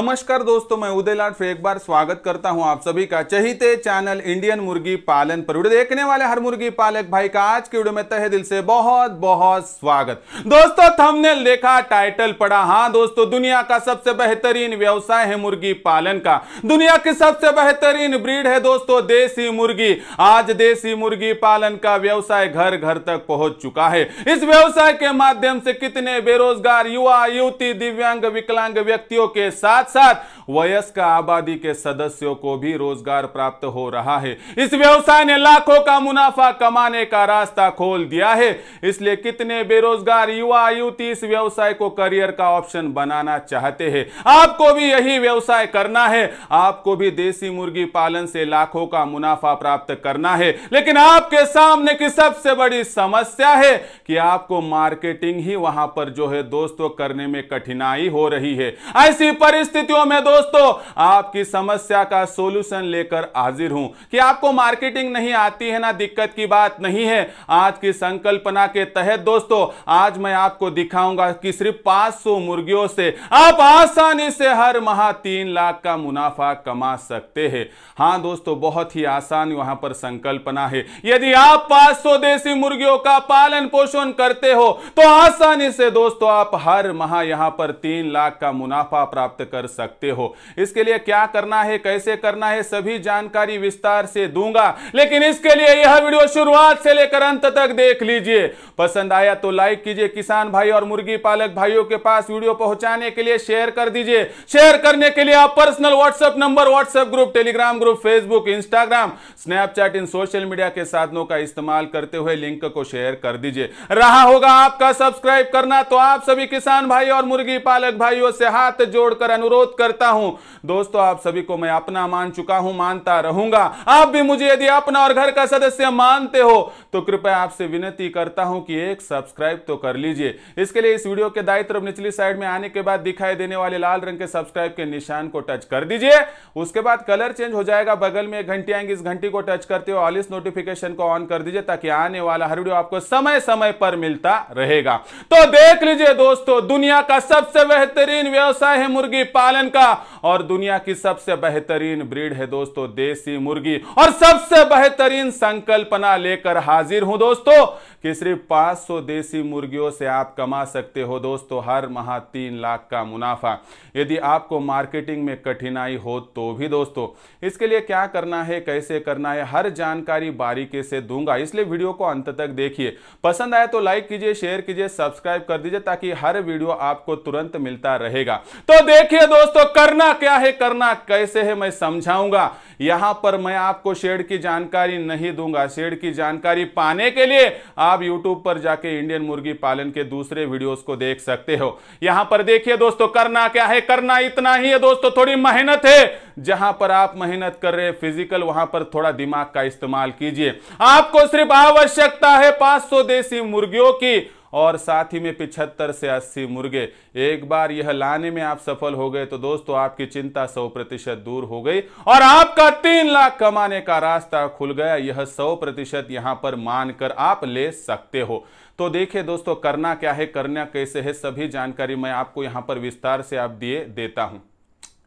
नमस्कार दोस्तों मैं उदय फिर एक बार स्वागत करता हूं आप सभी का चहिते चैनल इंडियन मुर्गी पालन पर वीडियो देखने वाले हर मुर्गी पालक भाई का आज की वीडियो में तहे दिल से बहुत बहुत स्वागत दोस्तों थंबनेल देखा टाइटल पढ़ा हाँ दोस्तों दुनिया का सबसे बेहतरीन व्यवसाय है मुर्गी पालन का दुनिया की सबसे बेहतरीन ब्रीड है दोस्तों देसी मुर्गी आज देसी मुर्गी पालन का व्यवसाय घर घर तक पहुंच चुका है इस व्यवसाय के माध्यम से कितने बेरोजगार युवा युवती दिव्यांग विकलांग व्यक्तियों के साथ outside वयस्क आबादी के सदस्यों को भी रोजगार प्राप्त हो रहा है इस व्यवसाय ने लाखों का मुनाफा कमाने का रास्ता खोल दिया है इसलिए कितने बेरोजगार युवा युवती इस व्यवसाय को करियर का ऑप्शन बनाना चाहते हैं आपको भी यही व्यवसाय करना है आपको भी देसी मुर्गी पालन से लाखों का मुनाफा प्राप्त करना है लेकिन आपके सामने की सबसे बड़ी समस्या है कि आपको मार्केटिंग ही वहां पर जो है दोस्तों करने में कठिनाई हो रही है ऐसी परिस्थितियों में दोस्तों दोस्तों आपकी समस्या का सोल्यूशन लेकर हाजिर हूं कि आपको मार्केटिंग नहीं आती है ना दिक्कत की बात नहीं है आज की संकल्पना के तहत दोस्तों आज मैं आपको दिखाऊंगा कि सिर्फ 500 मुर्गियों से आप आसानी से हर माह तीन लाख का मुनाफा कमा सकते हैं हाँ दोस्तों बहुत ही आसान वहां पर संकल्पना है यदि आप 500 देसी मुर्गियों का पालन पोषण करते हो तो आसानी से दोस्तों आप हर माह यहां पर तीन लाख का मुनाफा प्राप्त कर सकते हो इसके लिए क्या करना है कैसे करना है सभी जानकारी विस्तार से दूंगा लेकिन इसके लिए यह वीडियो शुरुआत से लेकर अंत तक देख लीजिए पसंद आया तो लाइक कीजिए किसान भाई और मुर्गी पालक भाइयों के पास वीडियो पहुंचाने के लिए शेयर कर दीजिए शेयर करने के लिए आप personal WhatsApp number WhatsApp group Telegram group Facebook Instagram Snapchat इन सोशल मीडिया के साधनों का इस्तेमाल करते हुए लिंक को शेयर कर दीजिए रहा होगा आपका सब्सक्राइब करना तो आप सभी किसान भाई और मुर्गी पालक भाइयों से हाथ जोड़कर अनुरोध करता हूं हूं दोस्तों आप सभी को मैं अपना मान चुका हूं मानता रहूंगा आप भी मुझे यदि अपना और घर का सदस्य मानते हो तो कृपया आपसे विनती करता हूं कि एक सब्सक्राइब तो कर लीजिए इसके लिए इस वीडियो के दाई तरफ निचली साइड में आने के बाद दिखाई देने वाले लाल रंग के सब्सक्राइब के निशान को टच कर दीजिए उसके बाद कलर चेंज हो जाएगा बगल में घंटी आएंगे इस घंटी को टच करते हो ऑलिस नोटिफिकेशन को ऑन कर दीजिए ताकि आने वाला हर वीडियो आपको समय समय पर मिलता रहेगा तो देख लीजिए दोस्तों दुनिया का सबसे बेहतरीन व्यवसाय है मुर्गी पालन का और दुनिया की सबसे बेहतरीन ब्रीड है दोस्तों देसी मुर्गी और सबसे बेहतरीन संकल्पना लेकर हाजिर हूं दोस्तों कि सिर्फ सौ देसी मुर्गियों से आप कमा सकते हो दोस्तों हर माह तीन लाख का मुनाफा यदि आपको मार्केटिंग में कठिनाई हो तो भी दोस्तों इसके लिए क्या करना है कैसे करना है हर जानकारी बारीकी से दूंगा इसलिए वीडियो को अंत तक देखिए पसंद आए तो लाइक कीजिए शेयर कीजिए सब्सक्राइब कर दीजिए ताकि हर वीडियो आपको तुरंत मिलता रहेगा तो देखिए दोस्तों कर करना क्या है करना कैसे है मैं समझाऊंगा यहां पर मैं आपको शेड की जानकारी नहीं दूंगा शेड की जानकारी पाने के लिए आप यूट्यूब पर जाके इंडियन मुर्गी पालन के दूसरे वीडियोस को देख सकते हो यहां पर देखिए दोस्तों करना क्या है करना इतना ही है दोस्तों थोड़ी मेहनत है जहां पर आप मेहनत कर रहे हैं फिजिकल वहां पर थोड़ा दिमाग का इस्तेमाल कीजिए आपको सिर्फ आवश्यकता है पांच देसी मुर्गियों की और साथ ही में पिछहत्तर से अस्सी मुर्गे एक बार यह लाने में आप सफल हो गए तो दोस्तों आपकी चिंता सौ प्रतिशत दूर हो गई और आपका तीन लाख कमाने का रास्ता खुल गया यह सौ प्रतिशत यहां पर मानकर आप ले सकते हो तो देखिए दोस्तों करना क्या है करना कैसे है सभी जानकारी मैं आपको यहां पर विस्तार से आप दिए देता हूं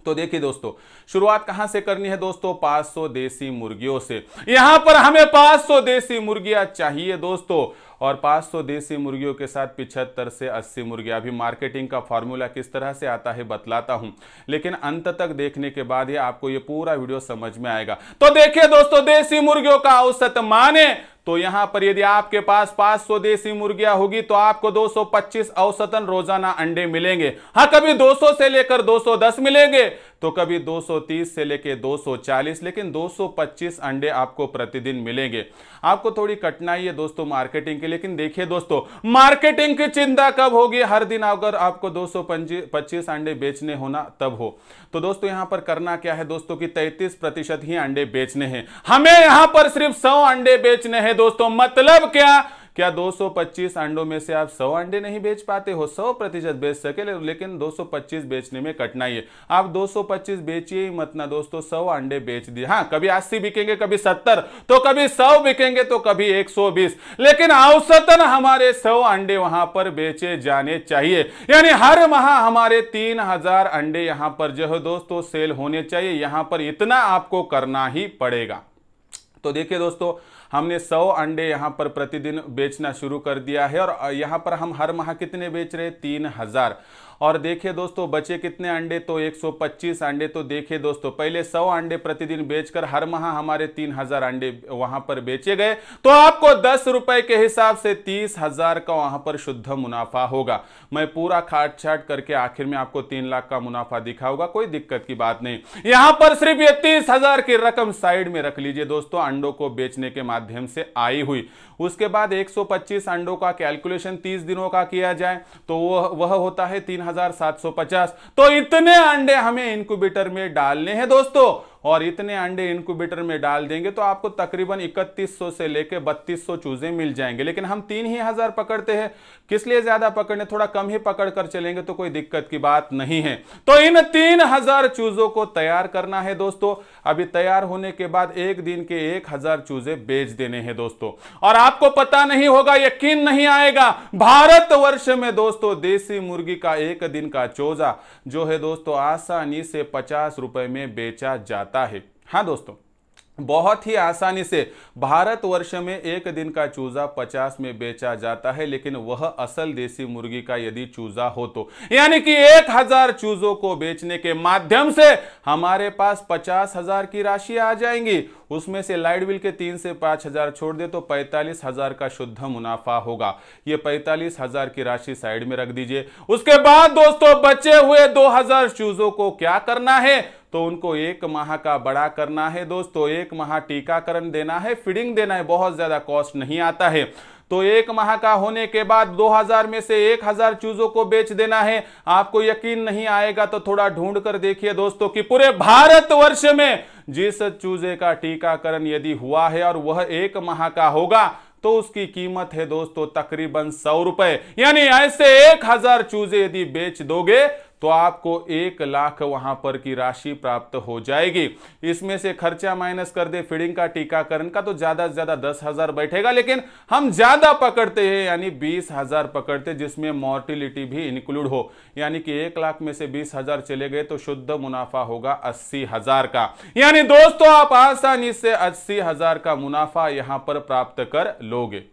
तो देखिए दोस्तों शुरुआत कहां से करनी है दोस्तों 500 देसी मुर्गियों से यहां पर हमें 500 देसी मुर्गियां चाहिए दोस्तों और पाँच सौ देसी मुर्गियों के साथ पिछहत्तर से अस्सी मुर्गियाँ अभी मार्केटिंग का फॉर्मूला किस तरह से आता है बतलाता हूँ लेकिन अंत तक देखने के बाद ही आपको ये पूरा वीडियो समझ में आएगा तो देखिए दोस्तों देसी मुर्गियों का औसत माने तो यहां पर यदि आपके पास 500 देसी मुर्गियां होगी तो आपको 225 औसतन रोजाना अंडे मिलेंगे हाँ कभी 200 से लेकर 210 मिलेंगे तो कभी 230 से लेके 240 लेकिन 225 अंडे आपको प्रतिदिन मिलेंगे आपको थोड़ी कठिनाई है दोस्तों मार्केटिंग की लेकिन देखिए दोस्तों मार्केटिंग की चिंता कब होगी हर दिन अगर आपको दो अंडे बेचने होना तब हो तो दोस्तों यहां पर करना क्या है दोस्तों की तैतीस प्रतिशत ही अंडे बेचने हैं हमें यहां पर सिर्फ सौ अंडे बेचने हैं दोस्तों मतलब क्या क्या 225 अंडों में से आप 100 अंडे नहीं बेच पाते हो 100 प्रतिशत बेच सके लेकिन 225 बेचने में कठिनाई है आप 225 बेचिए ही मत ना दोस्तों 100 अंडे बेच दिए हाँ कभी 80 बिकेंगे कभी 70 तो कभी 100 बिकेंगे तो कभी 120 लेकिन औसतन हमारे 100 अंडे वहां पर बेचे जाने चाहिए यानी हर माह हमारे तीन अंडे यहां पर जो है दोस्तों सेल होने चाहिए यहां पर इतना आपको करना ही पड़ेगा तो देखिए दोस्तों हमने सौ अंडे यहाँ पर प्रतिदिन बेचना शुरू कर दिया है और यहाँ पर हम हर माह कितने बेच रहे तीन हजार और देखिए दोस्तों बचे कितने अंडे तो 125 अंडे तो देखिए दोस्तों पहले 100 अंडे प्रतिदिन बेचकर हर माह हमारे 3000 अंडे वहां पर बेचे गए तो आपको दस रुपए के हिसाब से तीस हजार का वहां पर शुद्ध मुनाफा होगा मैं पूरा खाट छाट करके आखिर में आपको तीन लाख का मुनाफा दिखाऊंगा कोई दिक्कत की बात नहीं यहां पर सिर्फ ये तीस हजार की रकम साइड में रख लीजिए दोस्तों अंडों को बेचने के माध्यम से आई हुई उसके बाद एक अंडों का कैलकुलेशन तीस दिनों का किया जाए तो वह वह होता है तीन तीन तो इतने अंडे हमें इनक्यूबेटर में डालने हैं दोस्तों और इतने अंडे इनक्यूबेटर में डाल देंगे तो आपको तकरीबन 3100 से बत्तीस 3200 चूजे मिल जाएंगे लेकिन हम तीन ही हजार पकड़ते हैं किस लिए ज्यादा पकड़ने थोड़ा कम ही पकड़ कर चलेंगे तो कोई दिक्कत की बात नहीं है तो इन तीन हजार चूजों को तैयार करना है दोस्तों अभी तैयार होने के बाद एक दिन के एक हजार चूजे बेच देने हैं दोस्तों और आपको पता नहीं होगा यकीन नहीं आएगा भारत वर्ष में दोस्तों देसी मुर्गी का एक दिन का चोजा जो है दोस्तों आसानी से पचास रुपए में बेचा जाता जाता है हाँ दोस्तों बहुत ही आसानी से भारतवर्ष में एक दिन का चूजा 50 में बेचा जाता है लेकिन वह असल देसी मुर्गी का यदि चूजा हो तो यानी कि एक हजार चूजों को बेचने के माध्यम से हमारे पास पचास हजार की राशि आ जाएंगी उसमें से लाइट बिल के तीन से पांच हजार छोड़ दे तो पैंतालीस हजार का शुद्ध मुनाफा होगा ये पैंतालीस हजार की राशि साइड में रख दीजिए उसके बाद दोस्तों बचे हुए दो हजार चूजों को क्या करना है तो उनको एक माह का बड़ा करना है दोस्तों एक माह टीकाकरण देना है फीडिंग देना है बहुत ज्यादा कॉस्ट नहीं आता है तो एक माह का होने के बाद 2000 में से 1000 चूजों को बेच देना है आपको यकीन नहीं आएगा तो थोड़ा ढूंढ कर देखिए दोस्तों कि पूरे भारत वर्ष में जिस चूजे का टीकाकरण यदि हुआ है और वह एक माह का होगा तो उसकी कीमत है दोस्तों तकरीबन सौ रुपए यानी ऐसे एक हजार चूजे यदि बेच दोगे तो आपको एक लाख वहां पर की राशि प्राप्त हो जाएगी इसमें से खर्चा माइनस कर दे फीडिंग का टीकाकरण का तो ज्यादा से ज्यादा दस हजार बैठेगा लेकिन हम ज्यादा पकड़ते हैं यानी बीस हजार पकड़ते जिसमें मोर्टिलिटी भी इंक्लूड हो यानी कि एक लाख में से बीस हजार चले गए तो शुद्ध मुनाफा होगा अस्सी हजार का यानी दोस्तों आप आसानी से अस्सी हजार का मुनाफा यहां पर प्राप्त कर लोगे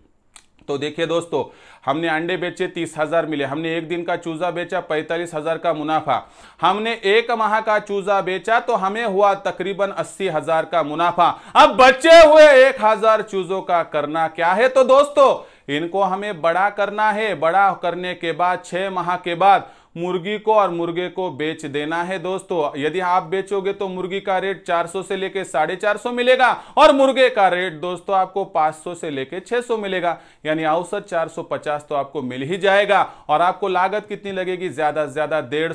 तो देखिए दोस्तों हमने अंडे बेचे तीस हजार मिले हमने एक दिन का चूजा बेचा पैंतालीस हजार का मुनाफा हमने एक माह का चूजा बेचा तो हमें हुआ तकरीबन अस्सी हजार का मुनाफा अब बचे हुए एक हजार चूजों का करना क्या है तो दोस्तों इनको हमें बड़ा करना है बड़ा करने के बाद छह माह के बाद मुर्गी को और मुर्गे को बेच देना है दोस्तों यदि आप बेचोगे तो मुर्गी का रेट 400 से लेके साढ़े चार मिलेगा और मुर्गे का रेट दोस्तों आपको 500 से लेके 600 मिलेगा यानी औसत 450 तो आपको मिल ही जाएगा और आपको लागत कितनी लगेगी ज्यादा से ज्यादा डेढ़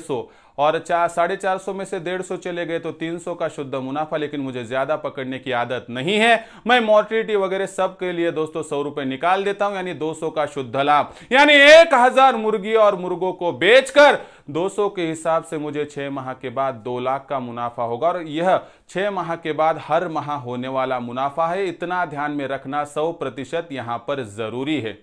और चार साढ़े चार सौ में से डेढ़ सौ चले गए तो तीन सौ का शुद्ध मुनाफा लेकिन मुझे ज्यादा पकड़ने की आदत नहीं है मैं मोर्टिलिटी वगैरह सब के लिए दोस्तों सौ रुपए निकाल देता हूं यानी दो सौ का शुद्ध लाभ यानी एक हजार मुर्गी और मुर्गों को बेचकर दो सौ के हिसाब से मुझे छह माह के बाद दो लाख का मुनाफा होगा और यह छह माह के बाद हर माह होने वाला मुनाफा है इतना ध्यान में रखना सौ प्रतिशत यहां पर जरूरी है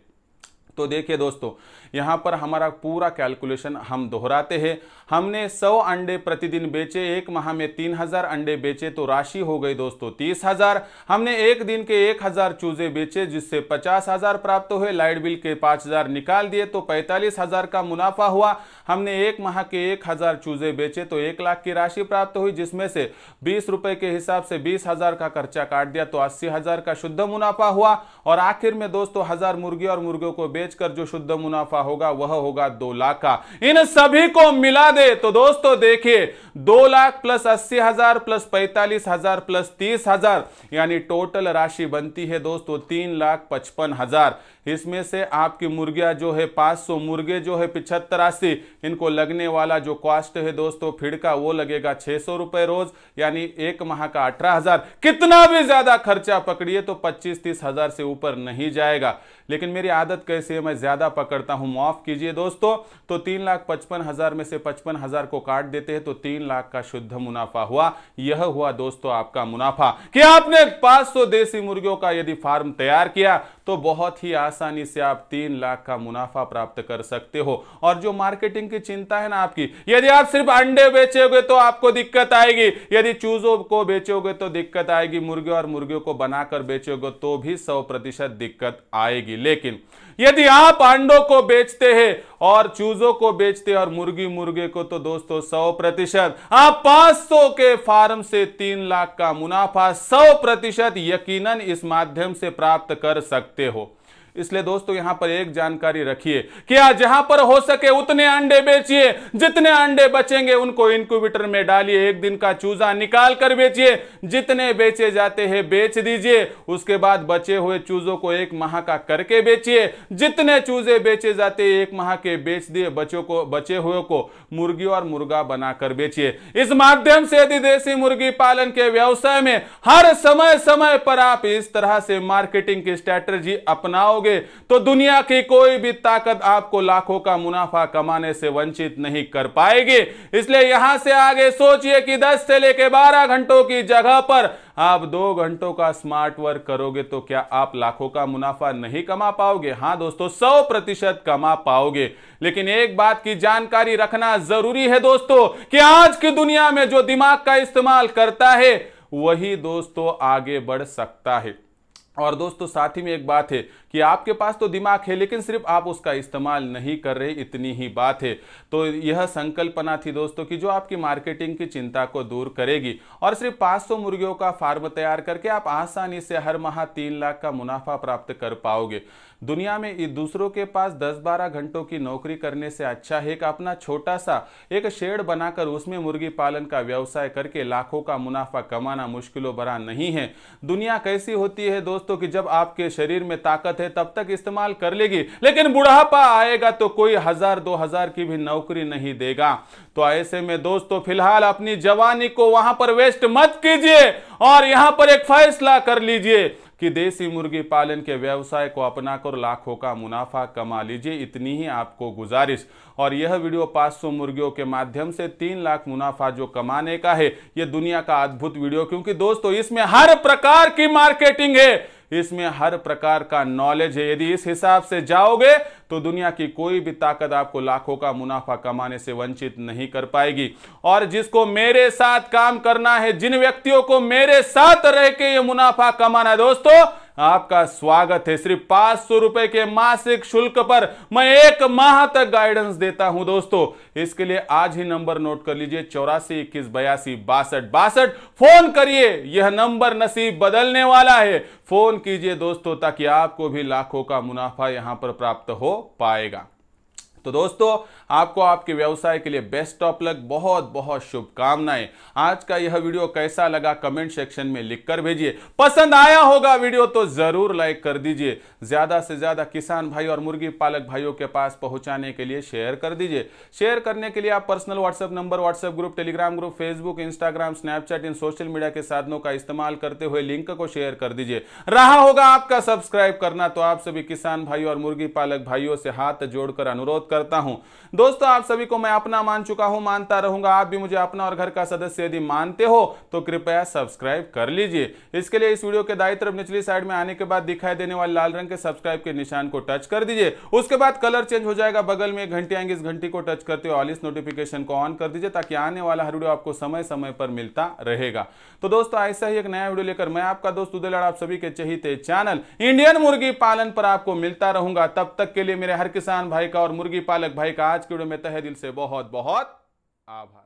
तो देखिए दोस्तों यहाँ पर हमारा पूरा कैलकुलेशन हम दोहराते हैं हमने 100 अंडे प्रतिदिन बेचे एक माह में 3000 अंडे बेचे तो राशि हो गई दोस्तों 30000 हमने एक दिन के 1000 चूजे बेचे जिससे 50000 प्राप्त हुए लाइट बिल के 5000 निकाल दिए तो 45000 का मुनाफा हुआ हमने एक माह के 1000 चूजे बेचे तो एक लाख की राशि प्राप्त हुई जिसमें से बीस रुपए के हिसाब से बीस हजार का खर्चा काट दिया तो अस्सी हजार का शुद्ध मुनाफा हुआ और आखिर में दोस्तों हजार मुर्गी और मुर्गियों को बेचकर जो शुद्ध मुनाफा होगा वह होगा दो लाख का इन सभी को मिला दे तो दोस्तों देखिए दो लाख प्लस अस्सी हजार प्लस पैंतालीस हजार प्लस तीस हजार यानी टोटल राशि बनती है दोस्तों तीन लाख पचपन हजार इसमें से आपकी मुर्गियां जो है पांच सौ मुर्गे जो है पिछहत्तर अस्सी इनको लगने वाला जो कॉस्ट है दोस्तों फिर का वो लगेगा छह सौ रुपए रोज यानी एक माह का अठारह हजार कितना भी ज्यादा खर्चा पकड़िए तो पच्चीस तीस हजार से ऊपर नहीं जाएगा लेकिन मेरी आदत कैसे है मैं ज्यादा पकड़ता हूं माफ कीजिए दोस्तों तो तीन लाख पचपन हजार में से पचपन हजार को काट देते हैं तो तीन तीन लाख का शुद्ध मुनाफा हुआ यह हुआ दोस्तों आपका मुनाफा कि आपने 500 देसी मुर्गियों का यदि फार्म तैयार किया तो बहुत ही आसानी से आप तीन लाख का मुनाफा प्राप्त कर सकते हो और जो मार्केटिंग की चिंता है ना आपकी यदि आप सिर्फ अंडे बेचोगे तो आपको दिक्कत आएगी यदि चूजों को बेचोगे तो दिक्कत आएगी मुर्गे और मुर्गियों को बनाकर बेचोगे तो भी सौ प्रतिशत दिक्कत आएगी लेकिन यदि आप अंडों को बेचते हैं और चूजों को बेचते और मुर्गी मुर्गे को तो दोस्तों सौ प्रतिशत आप पांच सौ के फार्म से तीन लाख का मुनाफा सौ प्रतिशत यकीनन इस माध्यम से प्राप्त कर सकते terror. इसलिए दोस्तों यहां पर एक जानकारी रखिए कि जहां पर हो सके उतने अंडे बेचिए जितने अंडे बचेंगे उनको इनक्यूबेटर में डालिए एक दिन का चूजा निकाल कर बेचिए जितने बेचे जाते हैं बेच दीजिए उसके बाद बचे हुए चूजों को एक माह का करके बेचिए जितने चूजे बेचे जाते एक माह के बेच दिए बच्चों को बचे हुए को मुर्गी और मुर्गा बनाकर बेचिए इस माध्यम से यदि देसी मुर्गी पालन के व्यवसाय में हर समय समय पर आप इस तरह से मार्केटिंग की स्ट्रैटेजी अपनाओ बनाओगे तो दुनिया की कोई भी ताकत आपको लाखों का मुनाफा कमाने से वंचित नहीं कर पाएगी इसलिए यहां से आगे सोचिए कि 10 से लेकर 12 घंटों की जगह पर आप दो घंटों का स्मार्ट वर्क करोगे तो क्या आप लाखों का मुनाफा नहीं कमा पाओगे हाँ दोस्तों सौ प्रतिशत कमा पाओगे लेकिन एक बात की जानकारी रखना जरूरी है दोस्तों कि आज की दुनिया में जो दिमाग का इस्तेमाल करता है वही दोस्तों आगे बढ़ सकता है और दोस्तों साथ ही में एक बात है कि आपके पास तो दिमाग है लेकिन सिर्फ आप उसका इस्तेमाल नहीं कर रहे इतनी ही बात है तो यह संकल्पना थी दोस्तों कि जो आपकी मार्केटिंग की चिंता को दूर करेगी और सिर्फ 500 मुर्गियों का फार्म तैयार करके आप आसानी से हर माह तीन लाख का मुनाफा प्राप्त कर पाओगे दुनिया में दूसरों के पास 10-12 घंटों की नौकरी करने से अच्छा है कि अपना छोटा सा एक शेड बनाकर उसमें मुर्गी पालन का व्यवसाय करके लाखों का मुनाफा कमाना मुश्किलों भरा नहीं है दुनिया कैसी होती है दोस्तों कि जब आपके शरीर में ताकत है तब तक इस्तेमाल कर लेगी लेकिन बुढ़ापा आएगा तो कोई हजार दो हजार की भी नौकरी नहीं देगा तो ऐसे में दोस्तों फिलहाल अपनी जवानी को वहां पर वेस्ट मत कीजिए और यहां पर एक फैसला कर लीजिए कि देसी मुर्गी पालन के व्यवसाय को अपनाकर लाखों का मुनाफा कमा लीजिए इतनी ही आपको गुजारिश और यह वीडियो 500 मुर्गियों के माध्यम से तीन लाख मुनाफा जो कमाने का है यह दुनिया का अद्भुत वीडियो क्योंकि दोस्तों इसमें हर प्रकार की मार्केटिंग है इसमें हर प्रकार का नॉलेज है यदि इस हिसाब से जाओगे तो दुनिया की कोई भी ताकत आपको लाखों का मुनाफा कमाने से वंचित नहीं कर पाएगी और जिसको मेरे साथ काम करना है जिन व्यक्तियों को मेरे साथ रह के ये मुनाफा कमाना है दोस्तों आपका स्वागत है सिर्फ पांच सौ रुपए के मासिक शुल्क पर मैं एक माह तक गाइडेंस देता हूं दोस्तों इसके लिए आज ही नंबर नोट कर लीजिए चौरासी इक्कीस बयासी बासठ बासठ फोन करिए यह नंबर नसीब बदलने वाला है फोन कीजिए दोस्तों ताकि आपको भी लाखों का मुनाफा यहां पर प्राप्त हो पाएगा तो दोस्तों आपको आपके व्यवसाय के लिए बेस्ट ऑफ लक बहुत बहुत शुभकामनाएं आज का यह वीडियो कैसा लगा कमेंट सेक्शन में लिखकर भेजिए पसंद आया होगा वीडियो तो जरूर लाइक कर दीजिए ज्यादा से ज्यादा किसान भाई और मुर्गी पालक भाइयों के पास पहुंचाने के लिए शेयर कर दीजिए शेयर करने के लिए आप personal WhatsApp number WhatsApp group Telegram group Facebook Instagram Snapchat इन सोशल मीडिया के साधनों का इस्तेमाल करते हुए लिंक को शेयर कर दीजिए रहा होगा आपका सब्सक्राइब करना तो आप सभी किसान भाई और मुर्गी पालक भाइयों से हाथ जोड़कर अनुरोध करता हूं दोस्तों आप सभी को मैं अपना मान चुका हूं मानता रहूंगा आप भी मुझे अपना और घर का सदस्य यदि मानते हो तो कृपया सब्सक्राइब कर लीजिए इसके लिए इस वीडियो के दाई तरफ निचली साइड में आने के बाद दिखाई देने वाले लाल रंग के सब्सक्राइब के निशान को टच कर दीजिए उसके बाद कलर चेंज हो जाएगा बगल में घंटी आएंगे इस घंटी को टच करते हुए ऑलिस नोटिफिकेशन को ऑन कर दीजिए ताकि आने वाला हर वीडियो आपको समय समय पर मिलता रहेगा तो दोस्तों ऐसा ही एक नया वीडियो लेकर मैं आपका दोस्त उदयलाड़ आप सभी के चहिते चैनल इंडियन मुर्गी पालन पर आपको मिलता रहूंगा तब तक के लिए मेरे हर किसान भाई का और मुर्गी पालक भाई का आज के वीडियो में तहे दिल से बहुत बहुत आभार